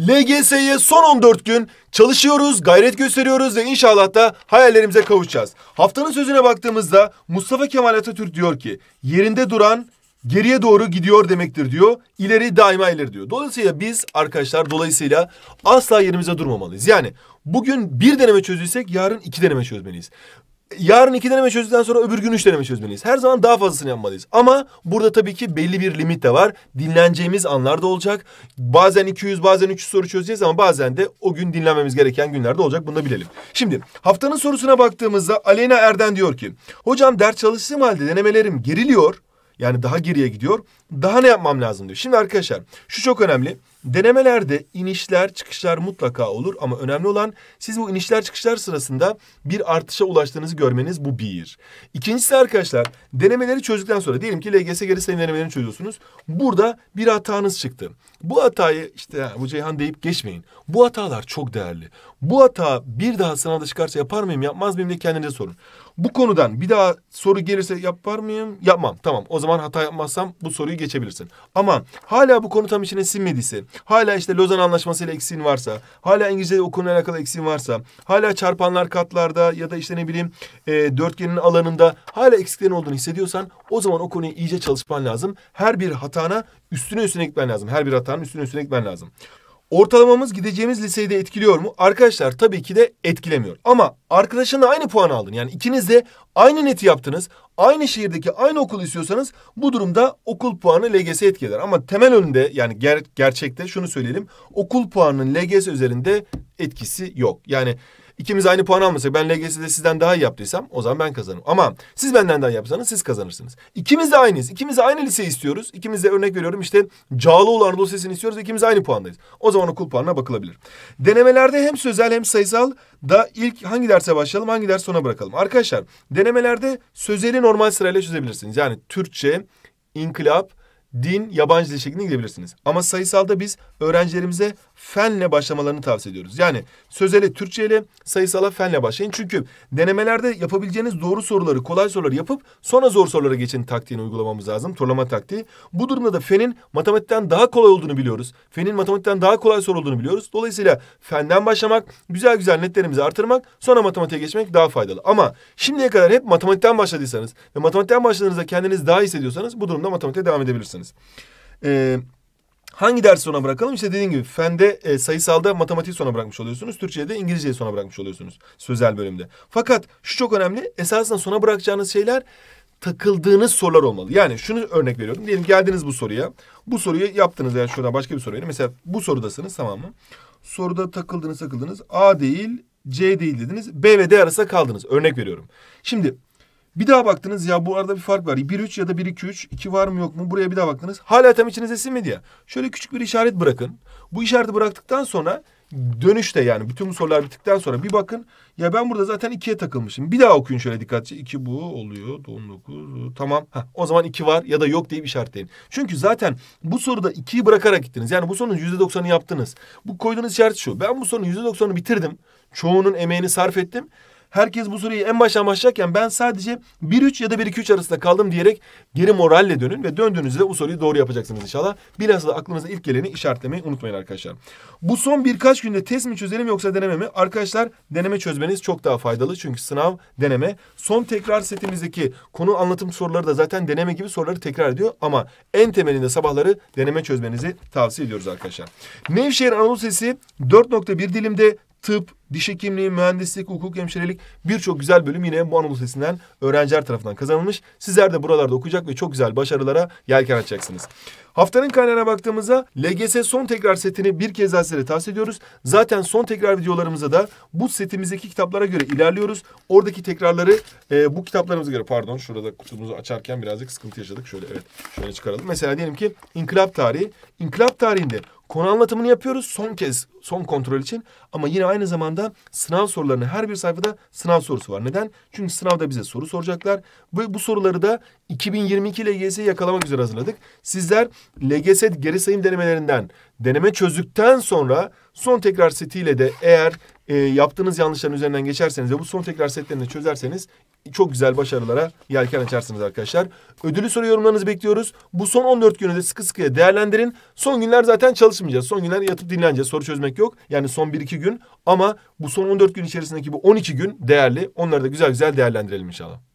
LGS'ye son 14 gün çalışıyoruz, gayret gösteriyoruz ve inşallah da hayallerimize kavuşacağız. Haftanın sözüne baktığımızda Mustafa Kemal Atatürk diyor ki yerinde duran geriye doğru gidiyor demektir diyor. İleri daima ileri diyor. Dolayısıyla biz arkadaşlar dolayısıyla asla yerimize durmamalıyız. Yani bugün bir deneme çözüysek yarın iki deneme çözmeliyiz yarın iki deneme çözdükten sonra öbür gün üç deneme çözmeliyiz. Her zaman daha fazlasını yapmalıyız. Ama burada tabii ki belli bir limit de var. Dinleneceğimiz anlar da olacak. Bazen 200 bazen 300 soru çözeceğiz ama bazen de o gün dinlenmemiz gereken günlerde olacak. Bunu da bilelim. Şimdi haftanın sorusuna baktığımızda Aleyna Erden diyor ki hocam ders çalıştığım halde denemelerim geriliyor. Yani daha geriye gidiyor. Daha ne yapmam lazım diyor. Şimdi arkadaşlar şu çok önemli. Denemelerde inişler, çıkışlar mutlaka olur ama önemli olan siz bu inişler, çıkışlar sırasında bir artışa ulaştığınızı görmeniz bu bir. İkincisi arkadaşlar denemeleri çözdükten sonra diyelim ki LGS geri sayım denemelerini çözüyorsunuz. Burada bir hatanız çıktı. Bu hatayı işte bu Ceyhan deyip geçmeyin. Bu hatalar çok değerli. Bu hata bir daha sınavda çıkarsa yapar mıyım yapmaz mıyım diye kendinize sorun. Bu konudan bir daha soru gelirse yapar mıyım? Yapmam. Tamam. O zaman hata yapmazsam bu soruyu geçebilirsin. Ama hala bu konu tam içine sinmediyse, hala işte Lozan Anlaşması ile eksiğin varsa, hala İngilizce okuluna alakalı eksiğin varsa, hala çarpanlar katlarda ya da işte ne bileyim e, dörtgenin alanında hala eksiklerin olduğunu hissediyorsan o zaman o konuyu iyice çalışman lazım. Her bir hatana üstüne üstüne gitmen lazım. Her bir hatanın üstüne üstüne gitmen lazım. Ortalamamız gideceğimiz liseyi de etkiliyor mu? Arkadaşlar tabii ki de etkilemiyor. Ama arkadaşınla aynı puan aldın. Yani ikiniz de aynı neti yaptınız. Aynı şehirdeki aynı okul istiyorsanız bu durumda okul puanı LGS etkiler. Ama temel önünde yani ger gerçekte şunu söyleyelim. Okul puanının LGS üzerinde etkisi yok. Yani ikimiz aynı puan almasak ben LGS'de sizden daha iyi yaptıysam o zaman ben kazanırım. Ama siz benden daha iyi yapsanız siz kazanırsınız. İkimiz de aynıyız. İkimiz de aynı lise istiyoruz. İkimiz de örnek veriyorum işte Cağaloğlu Anadolu Lisesi'ni istiyoruz. İkimiz aynı puandayız. O zaman okul puanına bakılabilir. Denemelerde hem sözel hem sayısal da ilk hangi derse başlayalım hangi ders sona bırakalım. Arkadaşlar denemelerde sözeli normal sırayla çözebilirsiniz. Yani Türkçe, inkılap, din, yabancı dil şeklinde gidebilirsiniz. Ama sayısalda biz öğrencilerimize fenle başlamalarını tavsiye ediyoruz. Yani sözele Türkçe ile sayısala fenle başlayın. Çünkü denemelerde yapabileceğiniz doğru soruları, kolay soruları yapıp sonra zor sorulara geçen taktiğini uygulamamız lazım. Turlama taktiği. Bu durumda da fenin matematikten daha kolay olduğunu biliyoruz. Fenin matematikten daha kolay soru olduğunu biliyoruz. Dolayısıyla fenden başlamak, güzel güzel netlerimizi artırmak, sonra matematiğe geçmek daha faydalı. Ama şimdiye kadar hep matematikten başladıysanız ve matematikten başladığınızda kendiniz daha hissediyorsanız bu durumda matematiğe devam edebilirsiniz yaparsınız. Ee, hangi dersi sona bırakalım? İşte dediğim gibi fende e, sayısalda matematiği sona bırakmış oluyorsunuz. Türkçe'de İngilizceyi sona bırakmış oluyorsunuz sözel bölümde. Fakat şu çok önemli. Esasında sona bırakacağınız şeyler takıldığınız sorular olmalı. Yani şunu örnek veriyorum. Diyelim geldiniz bu soruya. Bu soruyu yaptınız yani şurada başka bir soruyu. Mesela bu sorudasınız tamam mı? Soruda takıldınız takıldınız. A değil C değil dediniz. B ve D arasında kaldınız. Örnek veriyorum. Şimdi bir daha baktınız ya bu arada bir fark var. 1-3 ya da 1-2-3. 2 var mı yok mu? Buraya bir daha baktınız. Hala tam içinize sinmedi ya. Şöyle küçük bir işaret bırakın. Bu işareti bıraktıktan sonra dönüşte yani bütün bu sorular bittikten sonra bir bakın. Ya ben burada zaten ikiye takılmışım. Bir daha okuyun şöyle dikkatçi. İki bu oluyor. On Tamam. Heh, o zaman iki var ya da yok diye bir işaretleyin. Çünkü zaten bu soruda ikiyi bırakarak gittiniz. Yani bu sorunun yüzde doksanı yaptınız. Bu koyduğunuz işaret şu. Ben bu sorunun yüzde doksanını bitirdim. Çoğunun emeğini sarf ettim. Herkes bu soruyu en baştan başlarken ben sadece 1-3 ya da 1-2-3 arasında kaldım diyerek geri moralle dönün ve döndüğünüzde bu soruyu doğru yapacaksınız inşallah. Biraz da aklınıza ilk geleni işaretlemeyi unutmayın arkadaşlar. Bu son birkaç günde test mi çözelim yoksa deneme mi? Arkadaşlar deneme çözmeniz çok daha faydalı çünkü sınav deneme. Son tekrar setimizdeki konu anlatım soruları da zaten deneme gibi soruları tekrar ediyor ama en temelinde sabahları deneme çözmenizi tavsiye ediyoruz arkadaşlar. Nevşehir Anadolu Sesi 4.1 dilimde tıp, diş hekimliği, mühendislik, hukuk, hemşirelik birçok güzel bölüm yine bu Anadolu Lisesi'nden öğrenciler tarafından kazanılmış. Sizler de buralarda okuyacak ve çok güzel başarılara yelken açacaksınız. Haftanın kaynağına baktığımızda LGS son tekrar setini bir kez daha sizlere tavsiye ediyoruz. Zaten son tekrar videolarımızda da bu setimizdeki kitaplara göre ilerliyoruz. Oradaki tekrarları e, bu kitaplarımıza göre pardon şurada kutumuzu açarken birazcık sıkıntı yaşadık. Şöyle evet şöyle çıkaralım. Mesela diyelim ki inkılap tarihi. İnkılap tarihinde Konu anlatımını yapıyoruz son kez, son kontrol için. Ama yine aynı zamanda sınav sorularını her bir sayfada sınav sorusu var. Neden? Çünkü sınavda bize soru soracaklar. Ve bu soruları da 2022 LGS'yi yakalamak üzere hazırladık. Sizler LGS geri sayım denemelerinden deneme çözdükten sonra son tekrar setiyle de eğer e, yaptığınız yanlışların üzerinden geçerseniz ve bu son tekrar setlerini çözerseniz çok güzel başarılara yelken açarsınız arkadaşlar. Ödülü soru yorumlarınızı bekliyoruz. Bu son 14 günü de sıkı sıkıya değerlendirin. Son günler zaten çalışmayacağız. Son günler yatıp dinleneceğiz. Soru çözmek yok. Yani son 1-2 gün ama bu son 14 gün içerisindeki bu 12 gün değerli. Onları da güzel güzel değerlendirelim inşallah.